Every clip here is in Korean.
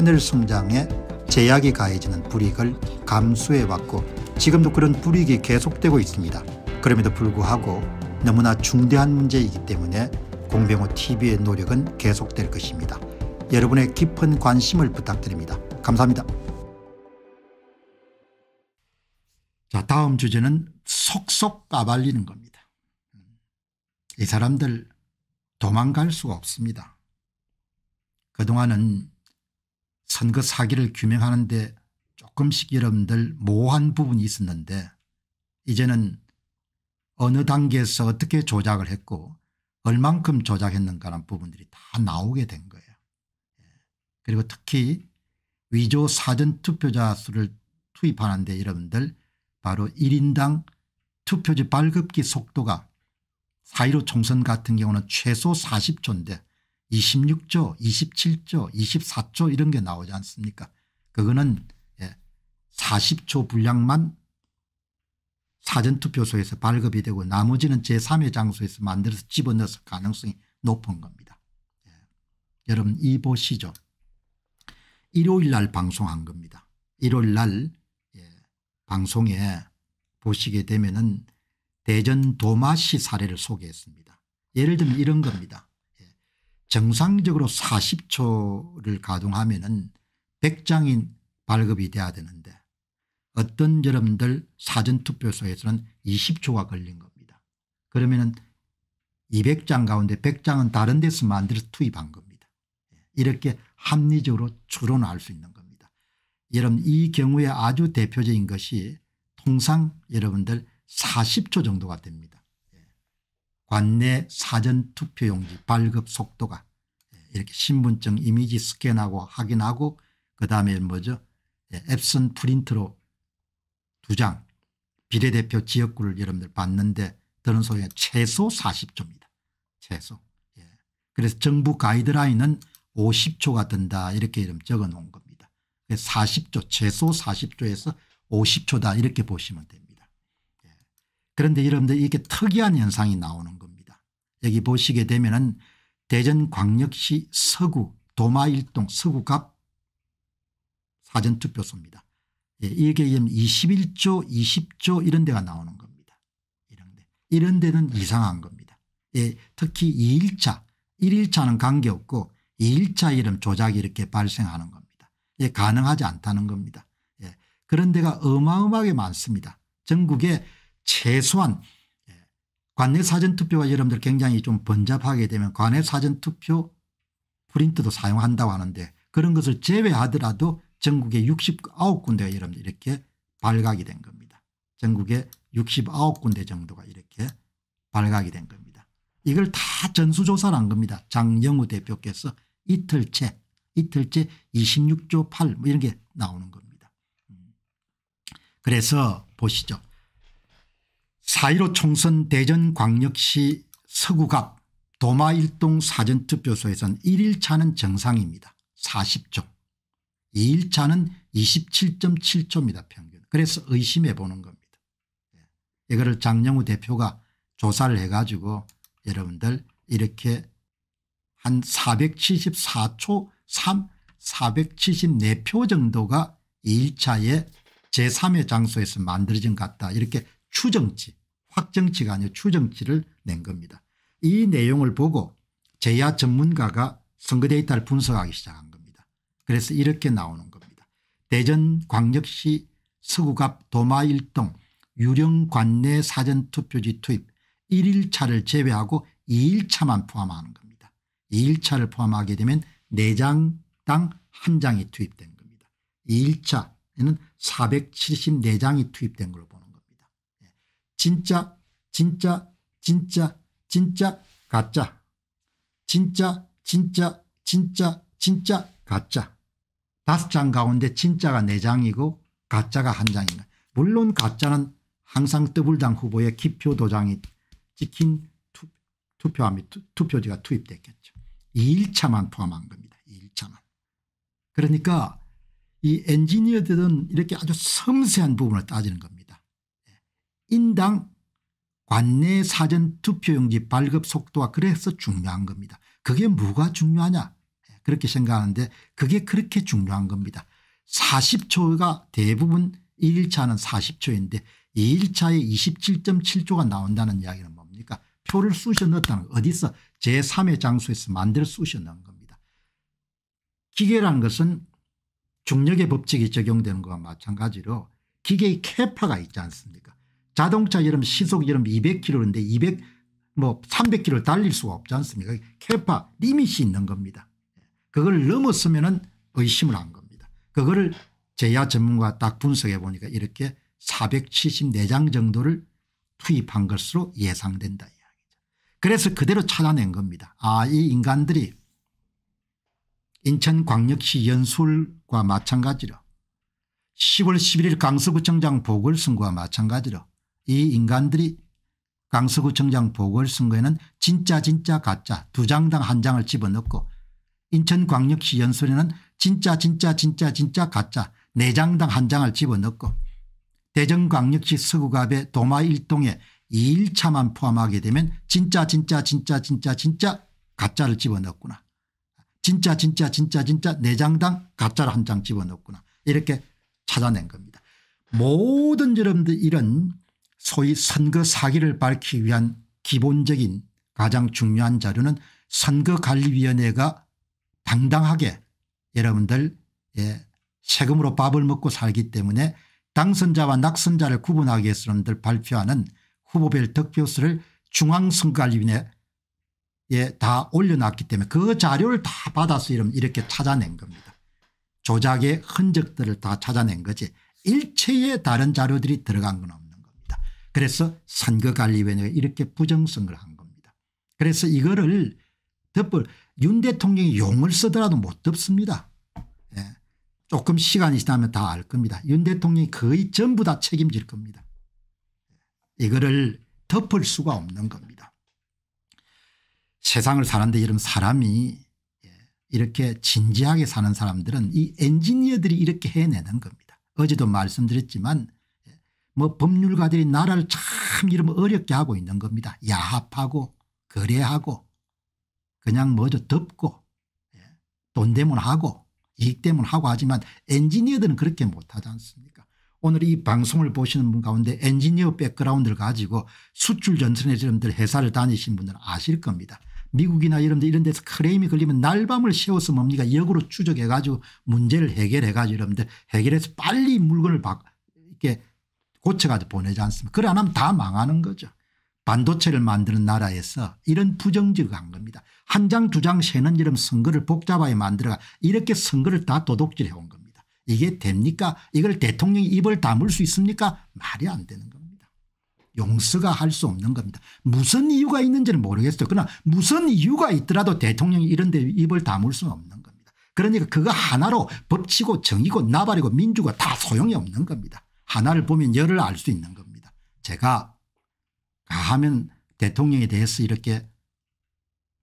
하늘 성장에 제약이 가해지는 불이익을 감수해왔고 지금도 그런 불이익이 계속되고 있습니다. 그럼에도 불구하고 너무나 중대한 문제이기 때문에 공병호 TV의 노력은 계속될 것입니다. 여러분의 깊은 관심을 부탁드립니다. 감사합니다. 자, 다음 주제는 속속 까발리는 겁니다. 이 사람들 도망갈 수가 없습니다. 그동안은 선거 사기를 규명하는데 조금씩 여러분들 모호한 부분이 있었는데 이제는 어느 단계에서 어떻게 조작을 했고 얼만큼 조작했는가라는 부분들이 다 나오게 된 거예요. 예. 그리고 특히 위조 사전 투표자 수를 투입하는데 여러분들 바로 1인당 투표지 발급기 속도가 4.15 총선 같은 경우는 최소 40초인데 26조, 27조, 24조 이런 게 나오지 않습니까? 그거는 4 예, 0조 분량만 사전투표소에서 발급이 되고 나머지는 제3의 장소에서 만들어서 집어넣었을 가능성이 높은 겁니다. 예. 여러분 이 보시죠. 일요일 날 방송한 겁니다. 일요일 날 예. 방송에 보시게 되면 은 대전 도마시 사례를 소개했습니다. 예를 들면 이런 겁니다. 정상적으로 40초를 가동하면 은 100장인 발급이 돼야 되는데 어떤 여러분들 사전투표소에서는 20초가 걸린 겁니다. 그러면 은 200장 가운데 100장은 다른 데서 만들어서 투입한 겁니다. 이렇게 합리적으로 추론할 수 있는 겁니다. 여러분 이 경우에 아주 대표적인 것이 통상 여러분들 40초 정도가 됩니다. 관내 사전투표용지 발급 속도가 예, 이렇게 신분증 이미지 스캔하고 확인하고 그다음에 뭐죠 예, 앱슨 프린트로 두 장 비례대표 지역구를 여러분들 봤는데 드는 소에 최소 40초입니다. 최소. 예. 그래서 정부 가이드라인은 50초가 된다 이렇게 이름 적어 놓은 겁니다. 40초 최소 40초에서 50초다 이렇게 보시면 됩니다. 그런데 여러분들 이렇게 특이한 현상이 나오는 겁니다. 여기 보시게 되면 은 대전광역시 서구 도마일동 서구갑 사전투표소입니다. 예, 이게 21조 20조 이런 데가 나오는 겁니다. 이런, 데. 이런 데는 네. 이상한 겁니다. 예, 특히 2일차 1일차는 관계없고 2일차 이름 조작이 이렇게 발생하는 겁니다. 예, 가능하지 않다는 겁니다. 예, 그런 데가 어마어마하게 많습니다. 전국에 최소한 예, 관내 사전투표가 여러분들 굉장히 좀 번잡하게 되면 관내 사전투표 프린트도 사용한다고 하는데 그런 것을 제외하더라도 전국의 69군데가 여러분들 이렇게 발각이 된 겁니다. 전국의 69군데 정도가 이렇게 발각이 된 겁니다. 이걸 다 전수조사를 한 겁니다. 장영우 대표께서 이틀째 이틀째 26조 8뭐 이런 게 나오는 겁니다. 음. 그래서 보시죠. 4.15 총선 대전광역시 서구갑 도마1동사전투표소에서는 1일차는 정상입니다. 40초. 2일차는 27.7초입니다. 평균. 그래서 의심해 보는 겁니다. 예. 이거를 장영우 대표가 조사를 해가지고 여러분들 이렇게 한 474초 3 474표 정도가 2일차에 제3의 장소에서 만들어진 것 같다. 이렇게 추정치 확정치가 아니라 추정치를 낸 겁니다. 이 내용을 보고 제야 전문가가 선거 데이터를 분석하기 시작한 겁니다. 그래서 이렇게 나오는 겁니다. 대전 광역시 서구 앞 도마 1동 유령 관내 사전투표지 투입 1일차를 제외하고 2일차만 포함하는 겁니다. 2일차를 포함하게 되면 4장당 1장이 투입된 겁니다. 2일차에는 474장이 투입된 걸로 봅니다. 진짜 진짜 진짜 진짜 가짜 진짜 진짜 진짜 진짜 가짜 다섯 장 가운데 진짜가 네 장이고 가짜가 한장인가 물론 가짜는 항상 더블당 후보의 기표 도장이 찍힌 투, 투표함이 투, 표지가 투입됐겠죠. 2일차만 포함한 겁니다. 2일차만. 그러니까 이 엔지니어들은 이렇게 아주 섬세한 부분을 따지는 겁니다. 인당 관내 사전투표용지 발급 속도와 그래서 중요한 겁니다. 그게 뭐가 중요하냐 예, 그렇게 생각하는데 그게 그렇게 중요한 겁니다. 40초가 대부분 1차는 40초인데 2일차에 2 7 7조가 나온다는 이야기는 뭡니까 표를 쑤셔 넣었다는 거. 어디서 제3의 장소에서 만들어 쑤셔 넣은 겁니다. 기계라는 것은 중력의 법칙이 적용되는 것과 마찬가지로 기계의 캐파가 있지 않습니까 자동차 여름 시속 여름 200km인데 200, 뭐 300km를 달릴 수가 없지 않습니까? 캐파 리밋이 있는 겁니다. 그걸 넘었으면은 의심을 한 겁니다. 그거를 제야 전문가 딱 분석해 보니까 이렇게 474장 정도를 투입한 것으로 예상된다 이야기죠. 그래서 그대로 찾아낸 겁니다. 아, 이 인간들이 인천광역시 연수과 마찬가지로 10월 11일 강서구청장 보궐선거와 마찬가지로 이 인간들이 강서구청장 보궐선거에는 진짜 진짜 가짜 두 장당 한 장을 집어넣고 인천광역시 연설에는 진짜 진짜 진짜 진짜 가짜 네 장당 한 장을 집어넣고 대전광역시 서구갑의 도마 1동에 2일차만 포함하게 되면 진짜 진짜 진짜 진짜 진짜 가짜를 집어넣었구나. 진짜 진짜 진짜 진짜 네 장당 가짜를 한 장 집어넣었구나. 이렇게 찾아낸 겁니다. 모든 여러분들 이런 소위 선거 사기를 밝히기 위한 기본적인 가장 중요한 자료는 선거관리위원회가 당당하게 여러분들 예, 세금으로 밥을 먹고 살기 때문에 당선자와 낙선자를 구분하기 위해서 여러분들 발표하는 후보별 득표수를 중앙선거관리위원회에 다 올려놨기 때문에 그 자료를 다 받아서 이렇게 이 찾아낸 겁니다. 조작의 흔적들을 다 찾아낸 거지 일체의 다른 자료들이 들어간 건 그래서 선거관리위원회가 이렇게 부정선거를 한 겁니다. 그래서 이거를 덮을 윤 대통령이 용을 쓰더라도 못 덮습니다. 예. 조금 시간이 지나면 다 알 겁니다. 윤 대통령이 거의 전부 다 책임질 겁니다. 예. 이거를 덮을 수가 없는 겁니다. 세상을 사는데 이런 사람이 예, 이렇게 진지하게 사는 사람들은 이 엔지니어들이 이렇게 해내는 겁니다. 어제도 말씀드렸지만 뭐 법률가들이 나라를 참 이러면 어렵게 하고 있는 겁니다. 야합하고 거래하고 그냥 뭐저 덮고 예. 돈 때문 하고 이익 때문 하고 하지만 엔지니어들은 그렇게 못하지 않습니까 오늘 이 방송을 보시는 분 가운데 엔지니어 백그라운드를 가지고 수출 전선에 여러분들 회사를 다니신 분들은 아실 겁니다. 미국이나 이런 데 이런 데서 크레임이 걸리면 날밤을 세워서 뭡니까 역으로 추적해 가지고 문제를 해결해 가지고 여러분들 해결해서 빨리 물건을 바, 이렇게 고쳐가지고 보내지 않습니까 그래 안 하면 다 망하는 거죠. 반도체를 만드는 나라에서 이런 부정직을 한 겁니다. 한 장 두 장 세는 이름 선거를 복잡하게 만들어가 이렇게 선거를 다 도둑질해 온 겁니다. 이게 됩니까 이걸 대통령이 입을 다물 수 있습니까 말이 안 되는 겁니다. 용서가 할 수 없는 겁니다. 무슨 이유가 있는지는 모르겠어요. 그러나 무슨 이유가 있더라도 대통령이 이런 데 입을 다물 수는 없는 겁니다. 그러니까 그거 하나로 법치고 정의고 나발이고 민주가 다 소용이 없는 겁니다. 하나를 보면 열을 알 수 있는 겁니다. 제가 가하면 대통령에 대해서 이렇게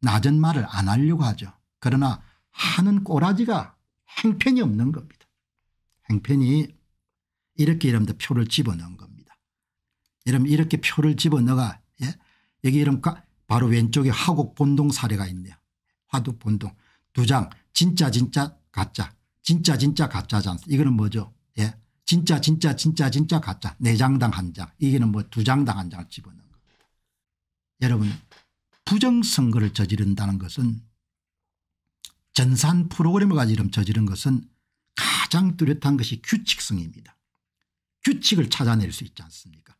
낮은 말을 안 하려고 하죠. 그러나 하는 꼬라지가 행편이 없는 겁니다. 행편이 이렇게 이러면 표를 집어넣은 겁니다. 이러면 이렇게 표를 집어넣어가 예? 여기 이름 바로 왼쪽에 화곡 본동 사례가 있네요. 화곡 본동 두 장 진짜 진짜 가짜 진짜 진짜 가짜지 않습니까 이거는 뭐죠 예 진짜 진짜 진짜 진짜 가짜 4장당 한장 이게는 뭐 2장당 한 장을 집어넣은 거 여러분 부정선거를 저지른다는 것은 전산 프로그램을 가지고 저지른 것은 가장 뚜렷한 것이 규칙성입니다. 규칙을 찾아낼 수 있지 않습니까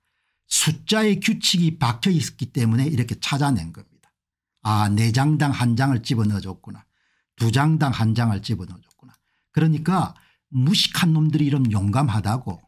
숫자의 규칙이 박혀 있기 때문에 이렇게 찾아낸 겁니다. 아 4장당 한 장을 집어넣어줬구나. 두 장당 한 장을 집어넣어줬구나. 그러니까 무식한 놈들이 이러면 용감하다고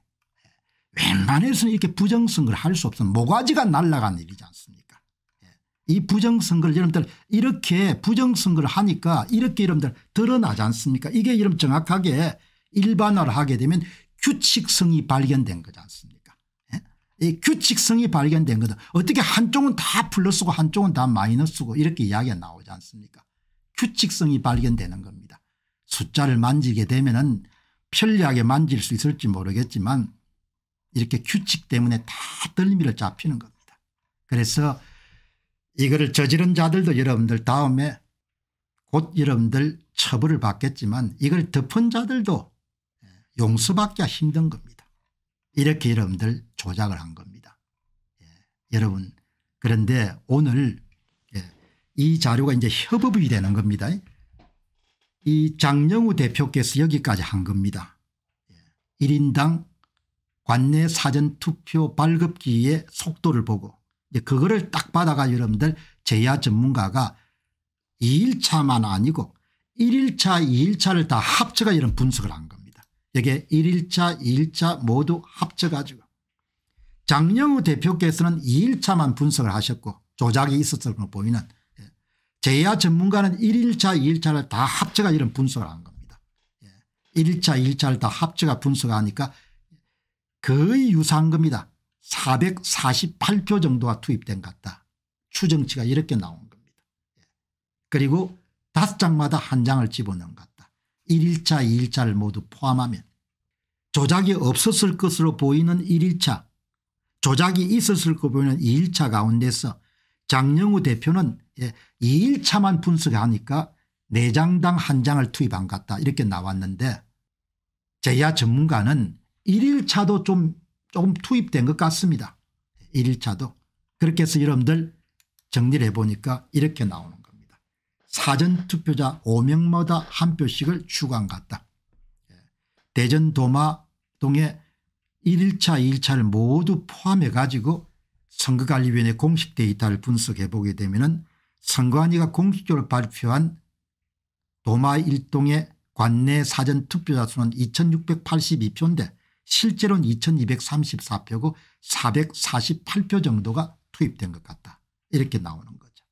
웬만해서는 이렇게 부정선거를 할 수없으 모가지가 날아간 일이지 않습니까 예. 이 부정선거를 여러분들 이렇게 부정선거를 하니까 이렇게 여러분들 드러나지 않습니까 이게 여러분 정확하게 일반화를 하게 되면 규칙성이 발견된 거지 않습니까 예? 이 규칙성이 발견된 거다 어떻게 한쪽은 다 플러스고 한쪽은 다 마이너스고 이렇게 이야기가 나오지 않습니까 규칙성이 발견되는 겁니다 숫자를 만지게 되면 은 편리하게 만질 수 있을지 모르겠지만 이렇게 규칙 때문에 다 떨미를 잡히는 겁니다. 그래서 이거를 저지른 자들도 여러분들 다음에 곧 여러분들 처벌을 받겠지만 이걸 덮은 자들도 용서받기가 힘든 겁니다. 이렇게 여러분들 조작을 한 겁니다. 예. 여러분 그런데 오늘 예. 이 자료가 이제 협업이 되는 겁니다. 이 장영우 대표께서 여기까지 한 겁니다. 1인당 예. 관내 사전투표 발급기의 속도를 보고 그거를 딱 받아가 여러분들 제야 전문가가 2일차만 아니고 1일차 2일차를 다 합쳐가 이런 분석을 한 겁니다. 이게 1일차 2일차 모두 합쳐가지고 장영우 대표께서는 2일차만 분석을 하셨고 조작이 있었던걸 보이는 제야 전문가는 1일차 2일차를 다 합쳐가 이런 분석을 한 겁니다. 1일차 예. 2일차를 다 합쳐가 분석하니까 거의 유사한 겁니다. 448표 정도가 투입된 것 같다. 추정치가 이렇게 나온 겁니다. 예. 그리고 다섯 장마다 한 장을 집어넣은 것 같다. 1일차 2일차를 모두 포함하면 조작이 없었을 것으로 보이는 1일차 조작이 있었을 것으로 보이는 2일차 가운데서 장영우 대표는 예, 2일차만 분석하니까 4장당 한장을 투입한 것 같다 이렇게 나왔는데 제야 전문가는 1일차도 좀 조금 투입된 것 같습니다. 1일차도. 그렇게 해서 여러분들 정리를 해보니까 이렇게 나오는 겁니다. 사전투표자 5명마다 한 표씩을 추구한것 같다. 예, 대전 도마동에 1일차 2일차를 모두 포함해 가지고 선거관리위원회 공식 데이터를 분석해 보게 되면 은 선거안위가 공식적으로 발표한 도마 일동의 관내 사전 투표자 수는 2682표인데 실제로는 2234표고 448표 정도가 투입된 것 같다. 이렇게 나오는 거죠.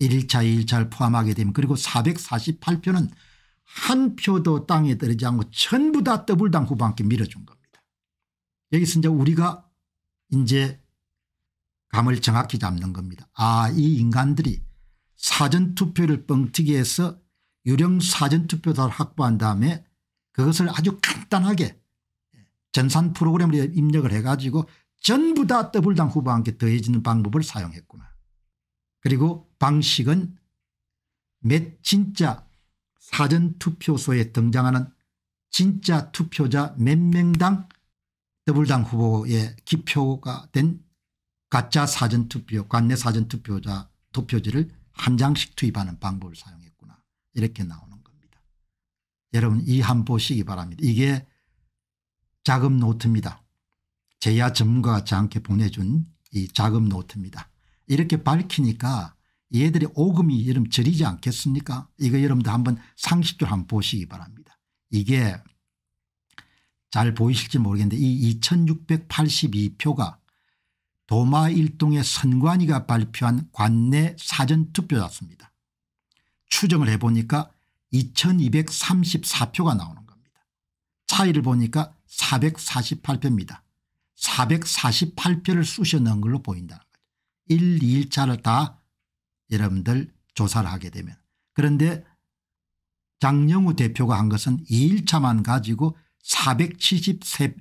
1차2차를 포함하게 되면 그리고 448표는 한 표도 땅에 떨어지지 않고 전부 다 더블당 후반께 밀어준 겁니다. 여기서 이제 우리가 이제 감을 정확히 잡는 겁니다. 아이 인간들이 사전투표를 뻥튀기해서 유령 사전투표를 확보한 다음에 그것을 아주 간단하게 전산 프로그램으로 입력을 해가지고 전부 다 더블당 후보와 함께 더해지는 방법을 사용했구나. 그리고 방식은 몇 진짜 사전투표소에 등장하는 진짜 투표자 몇 명당 더블당 후보의 기표가 된 가짜 사전투표 관내 사전투표자 투표지를 한 장씩 투입하는 방법을 사용했구나 이렇게 나오는 겁니다. 여러분 이 한 보시기 바랍니다. 이게 작업 노트입니다. 제야 전문가 같지 않게 보내준 이 작업 노트입니다. 이렇게 밝히니까 얘들의 오금이 여러분 저리지 않겠습니까 이거 여러분도 한번 상식적으로 한번 보시기 바랍니다. 이게 잘 보이실지 모르겠는데 이 2682표가 도마 일동의 선관위가 발표한 관내 사전투표였습니다. 추정을 해보니까 2234표가 나오는 겁니다. 차이를 보니까 448표입니다. 448표를 쑤셔 넣은 걸로 보인다는 거죠. 1, 2일차를 다 여러분들 조사를 하게 되면 그런데 장영우 대표가 한 것은 2일차만 가지고 473,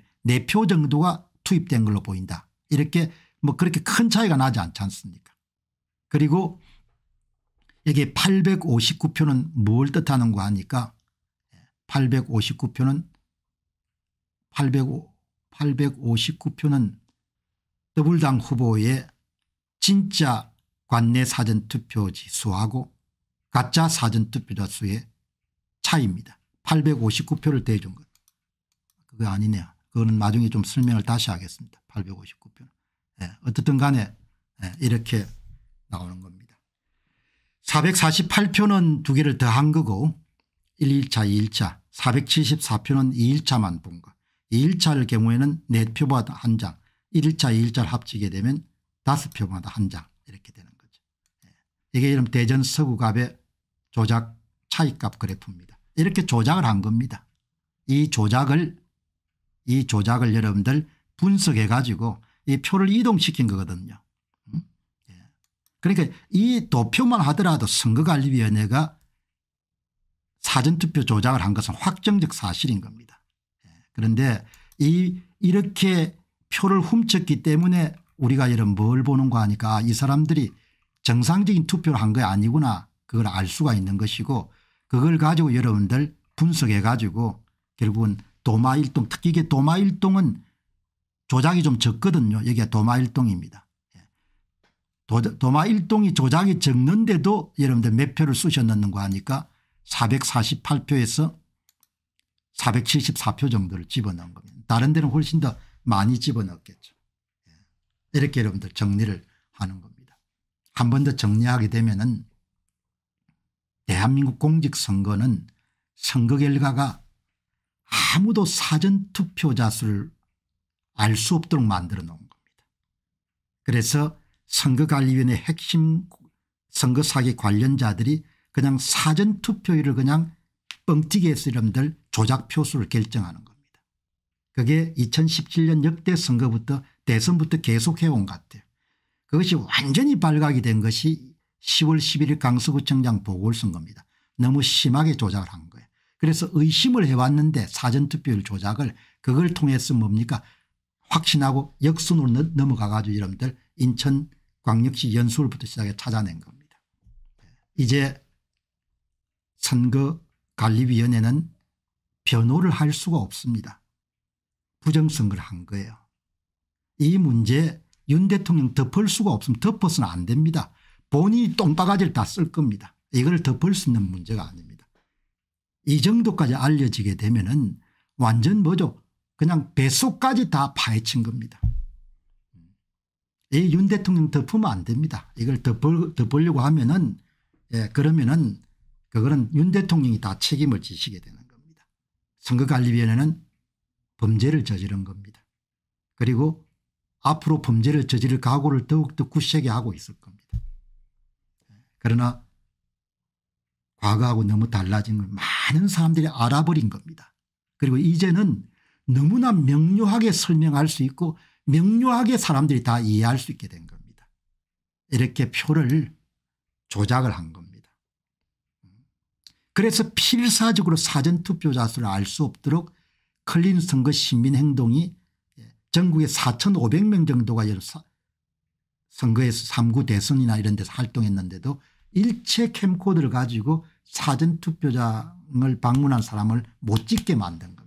표 정도가 투입된 걸로 보인다. 이렇게 뭐 그렇게 큰 차이가 나지 않지 않습니까 그리고 이게 859표는 뭘 뜻하는가 하니까 859표는 805, 859표는 더블당 후보의 진짜 관내 사전투표지 수하고 가짜 사전투표자 수의 차이입니다. 859표를 대준 것. 그거 아니네요. 그거는 나중에 좀 설명을 다시 하겠습니다. 859표는. 예, 어쨌든 간에 예, 이렇게 나오는 겁니다. 448표는 두 개를 더한 거고 1, 1차 2일차 474표는 2일차만 본 거. 2일차일 경우에는 4표마다 한 장, 1일차 2일차를 합치게 되면 5표마다 한 장 이렇게 되는 거죠. 예, 이게 이름 대전 서구갑의 조작 차이값 그래프입니다. 이렇게 조작을 한 겁니다. 이 조작을 이 조작을 여러분들 분석해 가지고 이 표를 이동시킨 거거든요. 음? 예. 그러니까 이 도표만 하더라도 선거관리위원회가 사전투표 조작을 한 것은 확정적 사실인 겁니다. 예. 그런데 이 이렇게 표를 훔쳤기 때문에 우리가 이런 뭘 보는 거 하니까 아, 이 사람들이 정상적인 투표를 한 게 아니구나 그걸 알 수가 있는 것이고 그걸 가지고 여러분들 분석해 가지고 결국은 도마일동 특히 이게 도마일동은 조작이 좀 적거든요. 여기가 도마일동입니다. 예. 도, 마일동이 조작이 적는데도 여러분들 몇 표를 쑤셔넣는거 하니까 448표에서 474표 정도를 집어넣은 겁니다. 다른 데는 훨씬 더 많이 집어넣겠죠. 예. 이렇게 여러분들 정리를 하는 겁니다. 한 번 더 정리하게 되면 은 대한민국 공직선거는 선거 결과가 아무도 사전투표자 수를 알수 없도록 만들어 놓은 겁니다. 그래서 선거관리위원회 핵심 선거 사기 관련자들이 그냥 사전투표율을 그냥 뻥튀기해서 여러분들 조작표수를 결정하는 겁니다. 그게 2017년 역대 선거부터 대선부터 계속해온 것 같아요. 그것이 완전히 발각이 된 것이 10월 11일 강서구청장 보궐선거입니다. 너무 심하게 조작을 한 거예요. 그래서 의심을 해왔는데 사전투표율 조작을 그걸 통해서 뭡니까 확신하고 역순으로 넘어가 가지고 여러분들 인천광역시 연수를부터 시작해 찾아낸 겁니다. 예. 이제 선거관리위원회는 변호를 할 수가 없습니다. 부정선거를 한 거예요. 이 문제 윤 대통령 덮을 수가 없으면 덮어서는 안 됩니다. 본인이 똥바가지를 다 쓸 겁니다. 이걸 덮을 수 있는 문제가 아닙니다. 이 정도까지 알려지게 되면 은 완전 뭐죠 그냥 배속까지 다 파헤친 겁니다. 이 윤 대통령 덮으면 안 됩니다. 이걸 덮을, 덮으려고 하면은 예, 그러면은 그거는 윤 대통령이 다 책임을 지시게 되는 겁니다. 선거관리위원회는 범죄를 저지른 겁니다. 그리고 앞으로 범죄를 저지를 각오를 더욱더 굳세게 하고 있을 겁니다. 그러나 과거하고 너무 달라진 걸 많은 사람들이 알아버린 겁니다. 그리고 이제는 너무나 명료하게 설명할 수 있고 명료하게 사람들이 다 이해할 수 있게 된 겁니다. 이렇게 표를 조작을 한 겁니다. 그래서 필사적으로 사전투표자 수를 알 수 없도록 클린 선거 시민행동이 전국에 4,500명 정도가 선거에서 3구 대선이나 이런 데서 활동했는데도 일체 캠코드를 가지고 사전투표장을 방문한 사람을 못 찍게 만든 겁니다.